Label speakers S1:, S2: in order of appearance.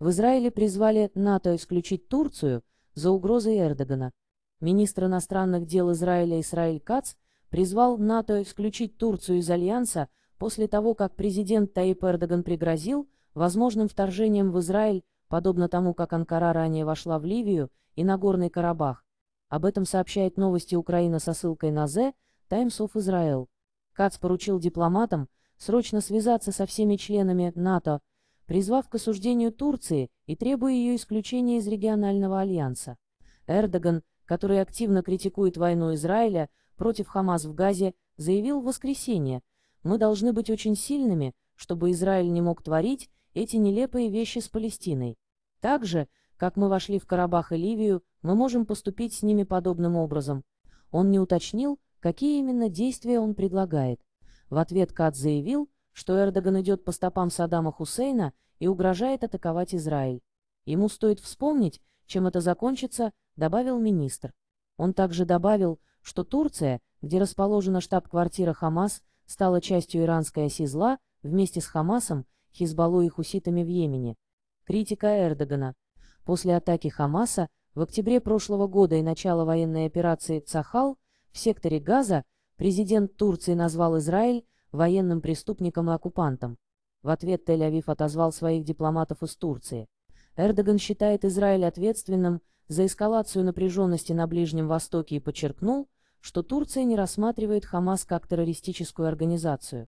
S1: В Израиле призвали НАТО исключить Турцию за угрозой Эрдогана. Министр иностранных дел Израиля Исраиль Кац призвал НАТО исключить Турцию из Альянса после того, как президент Таип Эрдоган пригрозил возможным вторжением в Израиль, подобно тому, как Анкара ранее вошла в Ливию и Нагорный Карабах. Об этом сообщает новости Украина со ссылкой на The Times of Israel. Кац поручил дипломатам срочно связаться со всеми членами НАТО, призвав к осуждению Турции и требуя ее исключения из регионального альянса. Эрдоган, который активно критикует войну Израиля против Хамас в Газе, заявил в воскресенье, «Мы должны быть очень сильными, чтобы Израиль не мог творить эти нелепые вещи с Палестиной. Так же, как мы вошли в Карабах и Ливию, мы можем поступить с ними подобным образом». Он не уточнил, какие именно действия он предлагает. В ответ Кат заявил, что Эрдоган идет по стопам Саддама Хусейна и угрожает атаковать Израиль. Ему стоит вспомнить, чем это закончится, добавил министр. Он также добавил, что Турция, где расположена штаб-квартира Хамас, стала частью иранской оси зла вместе с Хамасом, Хизбаллой и хуситами в Йемене. Критика Эрдогана. После атаки Хамаса в октябре прошлого года и начала военной операции «Цахал» в секторе Газа президент Турции назвал Израиль военным преступникам и оккупантам. В ответ Тель-Авив отозвал своих дипломатов из Турции. Эрдоган считает Израиль ответственным за эскалацию напряженности на Ближнем Востоке и подчеркнул, что Турция не рассматривает Хамас как террористическую организацию.